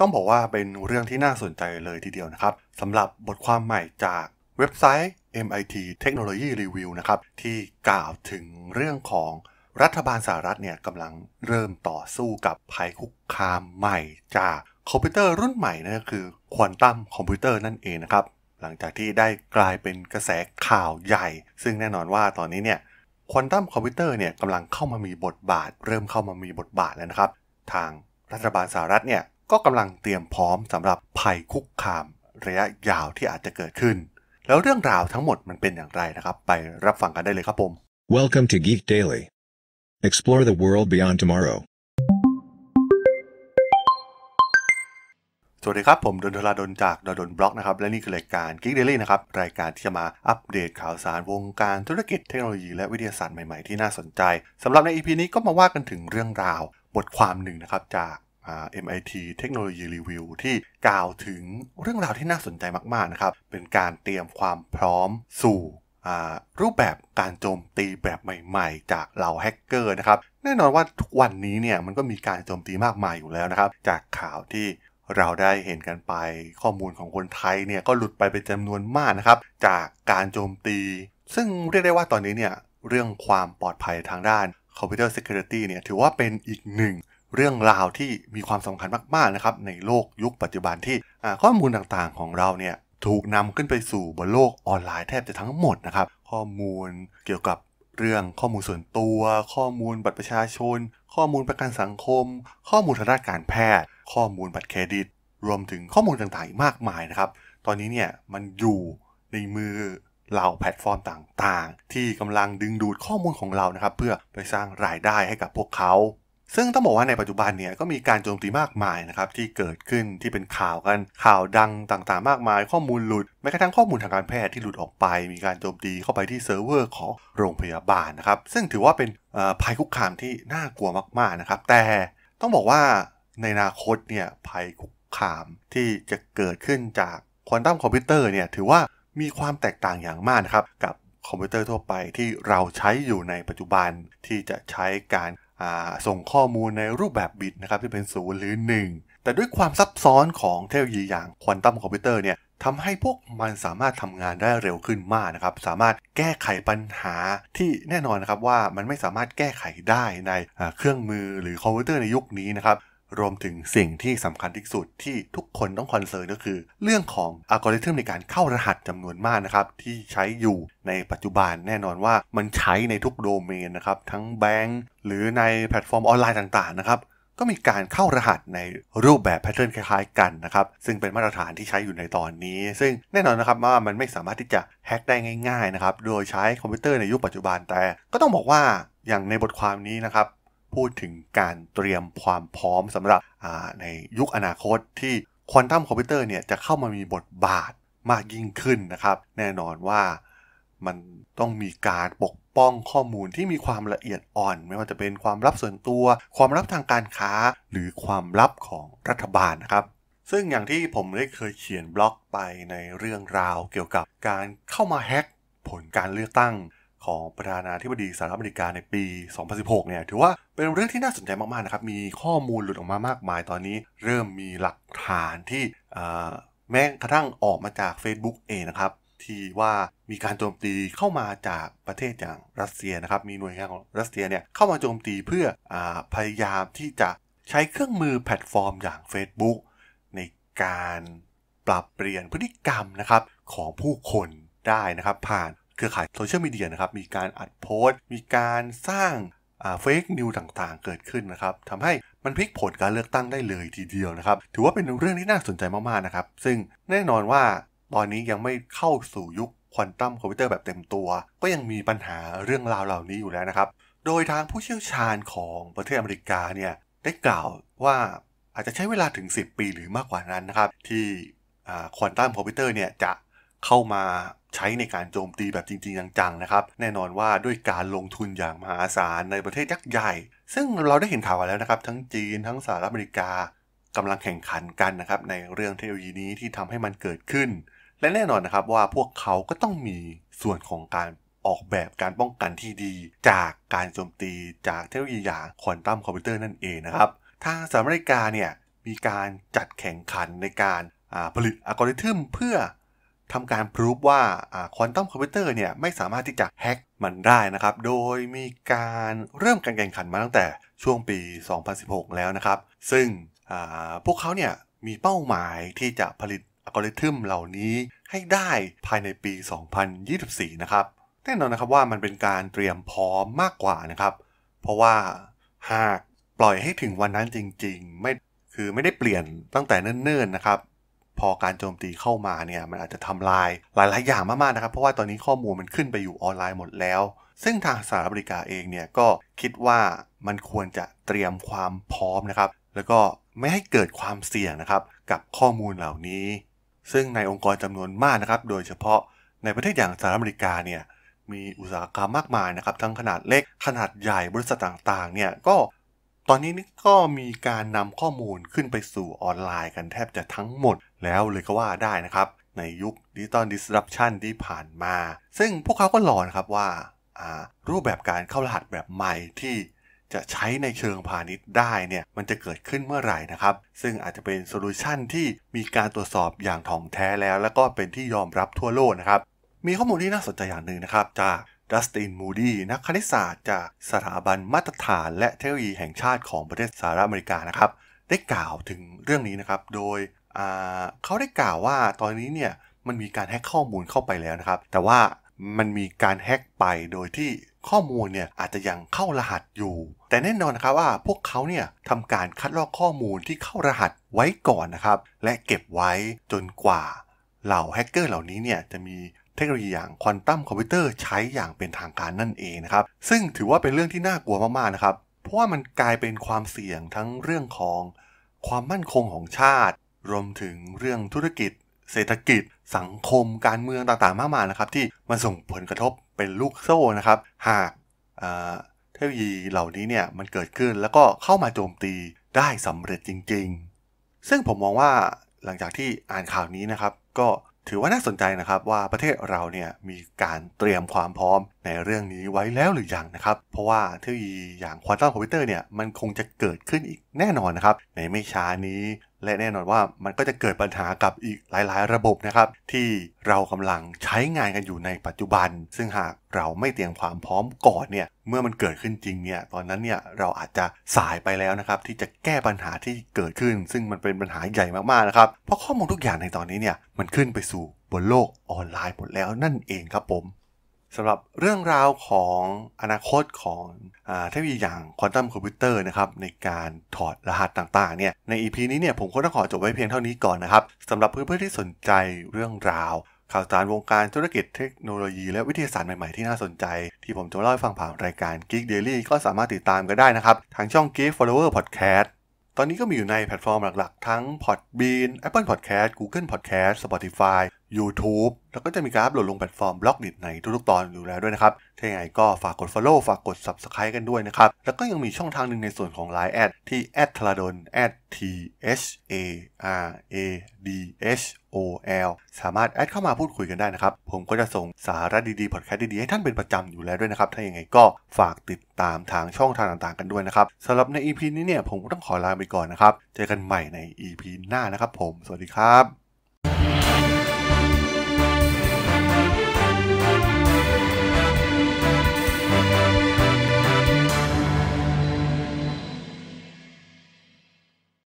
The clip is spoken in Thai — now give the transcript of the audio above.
ต้องบอกว่าเป็นเรื่องที่น่าสนใจเลยทีเดียวนะครับสำหรับบทความใหม่จากเว็บไซต์ MIT Technology Review นะครับ ที่กล่าวถึงเรื่องของรัฐบาลสหรัฐเนี่ยกำลังเริ่มต่อสู้กับภัยคุกคามใหม่ จากคอมพิวเตอร์รุ่นใหม่นั่นก็คือควอนตัมคอมพิวเตอร์นั่นเองนะครับ หลังจากที่ได้กลายเป็นกระแสข่าวใหญ่ ซึ่งแน่นอนว่าตอนนี้เนี่ยควอนตัมคอมพิวเตอร์เนี่ยกำลังเข้ามามีบทบาท เริ่มเข้ามามีบทบาทแล้วนะครับ ทางรัฐบาลสหรัฐเนี่ยก็กำลังเตรียมพร้อมสำหรับภัยคุกคามระยะยาวที่อาจจะเกิดขึ้น แล้วเรื่องราวทั้งหมดมันเป็นอย่างไรนะครับ ไปรับฟังกันได้เลยครับผม Welcome to Geek Daily Explore the world beyond tomorrow สวัสดีครับ ผมดนทลาดนจากดนบล็อกนะครับ และนี่คือรายการ Geek Daily นะครับ รายการที่จะมาอัปเดตข่าวสารวงการธุรกิจเทคโนโลยีและวิทยาศาสตร์ใหม่ๆที่น่าสนใจสำหรับใน EP นี้ก็มาว่ากันถึงเรื่องราวบทความหนึ่งนะครับจาก MIT เทคโนโลยีรีวิวที่กล่าวถึงเรื่องราวที่น่าสนใจมากๆนะครับ เป็นการเตรียมความพร้อมสู่รูปแบบการโจมตีแบบใหม่ๆ จากเหล่าแฮกเกอร์นะครับ แน่นอนว่าทุกวันนี้เนี่ยมันก็มีการโจมตีมากมายอยู่แล้วนะครับ จากข่าวที่เราได้เห็นกันไปข้อมูลของคนไทยเนี่ยก็หลุดไปเป็นจำนวนมากนะครับ จากการโจมตี ซึ่งเรียกได้ว่าตอนนี้เนี่ยเรื่องความปลอดภัยทางด้านคอมพิวเตอร์เซกูริตี้เนี่ยถือว่าเป็นอีกหนึ่งเรื่องราวที่มีความสำคัญมากๆนะครับในโลกยุคปัจจุบันที่ข้อมูลต่างๆของเราเนี่ยถูกนำขึ้นไปสู่บนโลกออนไลน์แทบจะทั้งหมดนะครับข้อมูลเกี่ยวกับเรื่องข้อมูลส่วนตัว ข้อมูลบัตรประชาชน ข้อมูลประกันสังคม ข้อมูลทางด้านการแพทย์ ข้อมูลบัตรเครดิต รวมถึงข้อมูลต่างๆมากมายนะครับตอนนี้เนี่ยมันอยู่ในมือเหล่าแพลตฟอร์มต่างๆ ที่กำลังดึงดูดข้อมูลของเรานะครับเพื่อไปสร้างรายได้ให้กับพวกเขาซึ่งต้องบอกว่าในปัจจุบันเนี่ยก็มีการโจมตีมากมายนะครับที่เกิดขึ้นที่เป็นข่าวกันข่าวดังต่าง ๆ มากมายข้อมูลหลุดแม้กระทั่งข้อมูลทางการแพทย์ที่หลุดออกไป มีการโจมตีเข้าไปที่เซิร์ฟเวอร์ของโรงพยาบาลนะครับซึ่งถือว่าเป็นภัยคุกคามที่น่ากลัวมากๆนะครับแต่ต้องบอกว่าในอนาคตเนี่ยภัยคุกคามที่จะเกิดขึ้นจากควอนตัมคอมพิวเตอร์เนี่ยถือว่ามีความแตกต่างอย่างมากนะครับกับคอมพิวเตอร์ทั่วไปที่เราใช้อยู่ในปัจจุบันที่จะใช้การส่งข้อมูลในรูปแบบบิตนะครับ ที่เป็นศูนย์หรือ 1 แต่ด้วยความซับซ้อนของเทคโนโลยีอย่างควอนตัมคอมพิวเตอร์เนี่ยทำให้พวกมันสามารถทำงานได้เร็วขึ้นมากนะครับ สามารถแก้ไขปัญหาที่แน่นอนนะครับว่ามันไม่สามารถแก้ไขได้ในเครื่องมือหรือคอมพิวเตอร์ในยุคนี้นะครับรวมถึงสิ่งที่สำคัญที่สุดที่ทุกคนต้องคอนเซิร์นก็คือ เรื่องของอัลกอริทึมในการเข้ารหัสจำนวนมากนะครับ ที่ใช้อยู่ในปัจจุบันแน่นอนว่ามันใช้ในทุกโดเมนนะครับ ทั้งแบงก์หรือในแพลตฟอร์มออนไลน์ต่างๆนะครับ ก็มีการเข้ารหัสในรูปแบบแพทเทิร์นคล้ายๆกันนะครับ ซึ่งเป็นมาตรฐานที่ใช้อยู่ในตอนนี้ ซึ่งแน่นอนนะครับว่ามันไม่สามารถที่จะแฮ็กได้ง่ายๆนะครับโดยใช้คอมพิวเตอร์ในยุคปปัจจุบันแต่ก็ต้องบอกว่าอย่างในบทความนี้นะครับพูดถึงการเตรียมความพร้อมสำหรับในยุคอนาคต ที่ควอนตัมคอมพิวเตอร์เนี่ยจะเข้ามามีบทบาทมากยิ่งขึ้นนะครับ แน่นอนว่ามันต้องมีการปกป้องข้อมูลที่มีความละเอียดอ่อน ไม่ว่าจะเป็นความลับส่วนตัว ความลับทางการค้า หรือความลับของรัฐบาลนะครับ ซึ่งอย่างที่ผมได้เคยเขียนบล็อกไปในเรื่องราวเกี่ยวกับการเข้ามาแฮกผลการเลือกตั้งของประธานาธิบดีสหรัฐอเมริกาในปี 2016 เนี่ย ถือว่าเป็นเรื่องที่น่าสนใจมากๆ นะครับ มีข้อมูลหลุดออกมามากมายตอนนี้ เริ่มมีหลักฐานที่แม้กระทั่งออกมาจาก Facebook เองนะครับ ที่ว่ามีการโจมตีเข้ามาจากประเทศอย่างรัสเซียนะครับ มีหน่วยงานของรัสเซียเนี่ย เข้ามาโจมตีเพื่ออพยายามที่จะใช้เครื่องมือแพลตฟอร์มอย่าง Facebook ในการปรับเปลี่ยนพฤติกรรมนะครับของผู้คนได้นะครับผ่านครือข่ายโซเชียลมีเดียนะครับ มีการอัดโพสต์มีการสร้างเฟกนิวต่างๆ เกิดขึ้นนะครับ ทำให้มันพลิกผลการเลือกตั้งได้เลยทีเดียวนะครับ ถือว่าเป็นเรื่องที่น่าสนใจมาก ๆ นะครับ ซึ่งแน่นอนว่าตอนนี้ยังไม่เข้าสู่ยุคควอนตัมคอมพิวเตอร์แบบเต็มตัว ก็ยังมีปัญหาเรื่องราวเหล่านี้อยู่แล้วนะครับ โดยทางผู้เชี่ยวชาญของประเทศอเมริกาเนี่ยได้กล่าวว่าอาจจะใช้เวลาถึง 10 ปีหรือมากกว่านั้นนะครับที่ควอนตัมคอมพิวเตอร์เนี่ยจะเข้ามาใช้ในการโจมตีแบบจริงๆ จังๆ นะครับ แน่นอนว่าด้วยการลงทุนอย่างมหาศาลในประเทศยักษ์ใหญ่ ซึ่งเราได้เห็นข่าวแล้วนะครับ ทั้งจีน ทั้งสหรัฐอเมริกากำลังแข่งขันกันนะครับในเรื่องเทคโนโลยีนี้ที่ทำให้มันเกิดขึ้น และแน่นอนนะครับว่าพวกเขาก็ต้องมีส่วนของการออกแบบการป้องกันที่ดี จากการโจมตีจากเทคโนโลยีอย่างควอนตัมคอมพิวเตอร์นั่นเองนะครับทางสหรัฐอเมริกาเนี่ยมีการจัดแข่งขันในการผลิตอัลกอริทึมเพื่อทำการพิสูจว่าควอนตัมคอมพิวเตอร์เนี่ยไม่สามารถที่จะแฮ็กมันได้นะครับ โดยมีการเริ่มการแข่งขันมาตั้งแต่ช่วงปี 2016 แล้วนะครับ ซึ่งพวกเขาเนี่ยมีเป้าหมายที่จะผลิตอัลกอริทึมเหล่านี้ให้ได้ภายในปี 2024 นะครับ แน่นอนนะครับว่ามันเป็นการเตรียมพร้อมมากกว่านะครับ เพราะว่าหากปล่อยให้ถึงวันนั้นจริงๆไม่คือไม่ได้เปลี่ยนตั้งแต่เนิ่น ๆ นะครับพอการโจมตีเข้ามาเนี่ยมันอาจจะทำลายหลายๆ อย่างมาก ๆ นะครับ เพราะว่าตอนนี้ข้อมูลมันขึ้นไปอยู่ออนไลน์หมดแล้ว ซึ่งทางสหรัฐอเมริกาเองเนี่ยก็คิดว่ามันควรจะเตรียมความพร้อมนะครับแล้วก็ไม่ให้เกิดความเสี่ยงนะครับกับข้อมูลเหล่านี้ ซึ่งในองค์กรจำนวนมากนะครับโดยเฉพาะในประเทศอย่างสหรัฐอเมริกาเนี่ยมีอุตสาหกรรมมากมายนะครับ ทั้งขนาดเล็กขนาดใหญ่บริษัทต่าง ๆ เนี่ยก็ตอนนี้ก็มีการนำข้อมูลขึ้นไปสู่ออนไลน์กันแทบจะทั้งหมดแล้วเลยก็ว่าได้นะครับ ในยุคดิจิตอลดิสรัปชันที่ผ่านมา ซึ่งพวกเขาก็หลอนครับว่ารูปแบบการเข้ารหัสแบบใหม่ที่จะใช้ในเชิงพาณิชย์ได้เนี่ย มันจะเกิดขึ้นเมื่อไหร่นะครับ ซึ่งอาจจะเป็นโซลูชันที่มีการตรวจสอบอย่างถ่องแท้แล้ว แล้วก็เป็นที่ยอมรับทั่วโลกนะครับ มีข้อมูลที่น่าสนใจอย่างหนึ่งนะครับ จากดัสตินมูดี้นักคณิตศาสตร์จากสถาบันมาตรฐานและเทคโนโลยีแห่งชาติของประเทศสหรัฐอเมริกานะครับได้กล่าวถึงเรื่องนี้นะครับโดยเขาได้กล่าวว่าตอนนี้เนี่ยมันมีการแฮ็กข้อมูลเข้าไปแล้วนะครับแต่ว่ามันมีการแฮ็กไปโดยที่ข้อมูลเนี่ยอาจจะยังเข้ารหัสอยู่แต่แน่นอนนะครับว่าพวกเขาเนี่ยทำการคัดลอกข้อมูลที่เข้ารหัสไว้ก่อนนะครับและเก็บไว้จนกว่าเหล่าแฮกเกอร์เหล่านี้เนี่ยจะมีเทคโนโลยีอย่างควอนตัมคอมพิวเตอร์ใช้อย่างเป็นทางการนั่นเองนะครับซึ่งถือว่าเป็นเรื่องที่น่ากลัวมากๆนะครับเพราะว่ามันกลายเป็นความเสี่ยงทั้งเรื่องของความมั่นคงของชาติรวมถึงเรื่องธุรกิจ เศรษฐกิจ สังคมการเมืองต่างๆ มากมายนะครับที่มันส่งผลกระทบเป็นลูกโซ่นะครับ หากเทคโนโลยีเหล่านี้เนี่ยมันเกิดขึ้นแล้วก็เข้ามาโจมตีได้สำเร็จจริงๆ ซึ่งผมมองว่าหลังจากที่อ่านข่าวนี้นะครับ ก็ถือว่าน่าสนใจนะครับว่าประเทศเราเนี่ยมีการเตรียมความพร้อมในเรื่องนี้ไว้แล้วหรือยังนะครับ เพราะว่าเทคโนโลยีอย่างควอนตัมคอมพิวเตอร์เนี่ยมันคงจะเกิดขึ้นอีกแน่นอนนะครับ ในไม่ช้านี้และแน่นอนว่ามันก็จะเกิดปัญหากับอีกหลาย ๆ ระบบนะครับที่เรากำลังใช้งานกันอยู่ในปัจจุบัน ซึ่งหากเราไม่เตรียมความพร้อมก่อนเนี่ยเมื่อมันเกิดขึ้นจริงเนี่ยตอนนั้นเนี่ยเราอาจจะสายไปแล้วนะครับที่จะแก้ปัญหาที่เกิดขึ้น ซึ่งมันเป็นปัญหาใหญ่มาก ๆ นะครับ เพราะข้อมูลทุกอย่างในตอนนี้เนี่ยมันขึ้นไปสู่บนโลกออนไลน์หมดแล้วนั่นเองครับผมสำหรับเรื่องราวของอนาคตของเทคโนโลยีอย่างควอนตัมคอมพิวเตอร์นะครับ ในการถอดรหัสต่าง ๆ เนี่ย ใน EP นี้เนี่ยผมก็ต้องขอจบไว้เพียงเท่านี้ก่อนนะครับสำหรับเพื่อนๆที่สนใจเรื่องราว ข่าวสารวงการธุรกิจเทคโนโลยีและวิทยาศาสตร์ใหม่ ๆที่น่าสนใจที่ผมจะเล่าให้ฟังผ่านรายการ Geek Daily ก็สามารถติดตามกันได้นะครับทางช่อง Geek Follower Podcast ตอนนี้ก็มีอยู่ในแพลตฟอร์มหลัก ๆ ทั้ง Podbean, Apple Podcast, Google Podcast, Spotify YouTube แล้วก็จะมีการอัปโหลดลงแพลตฟอร์มบล็อกดิจในทุกๆตอนอยู่แล้วด้วยนะครับ ถ้าอย่างไรก็ฝากกด Follow ฝากกด Subscribe กันด้วยนะครับ แล้วก็ยังมีช่องทางหนึ่งในส่วนของ Line แอดที่ at t h a d o n at t h a r a d h o l สามารถแอดเข้ามาพูดคุยกันได้นะครับ ผมก็จะส่งสาระดีๆพอดแคสต์ดี ๆ ให้ท่านเป็นประจำอยู่แล้วด้วยนะครับถ้าอย่างไรก็ฝากติดตามทางช่องทางต่างๆกันด้วยนะครับสำหรับใน EP นี้เนี่ยผมก็ต้องขอลาไปก่อนนะครับ เจอกันใหม่ใน EP หน้านะครับผม สวัสดีครับ